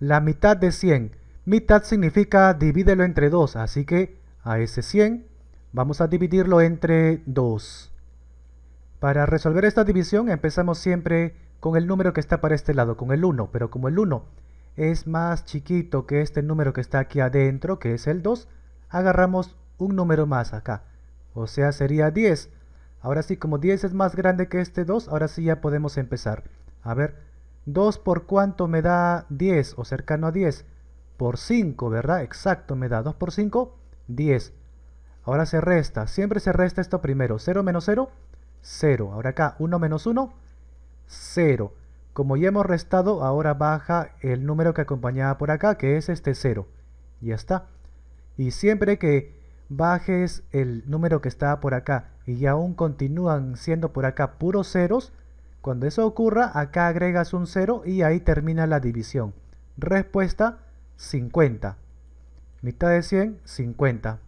la mitad de 100. Mitad significa divídelo entre 2, así que a ese 100 vamos a dividirlo entre 2. Para resolver esta división empezamos siempre con el número que está para este lado, con el 1, pero como el 1 es más chiquito que este número que está aquí adentro, que es el 2, agarramos un número más acá, o sea sería 10. Ahora sí, como 10 es más grande que este 2, ahora sí ya podemos empezar. A ver, 2 por cuánto me da 10 o cercano a 10? Por 5, ¿verdad? Exacto, me da 2 por 5, 10. Ahora se resta, siempre se resta esto primero. 0 menos 0, 0. Ahora acá 1 menos 1, 0. Como ya hemos restado, ahora baja el número que acompañaba por acá, que es este 0. Ya está. Y siempre que bajes el número que estaba por acá y aún continúan siendo por acá puros ceros, cuando eso ocurra, acá agregas un 0 y ahí termina la división. Respuesta 50. Mitad de 100, 50.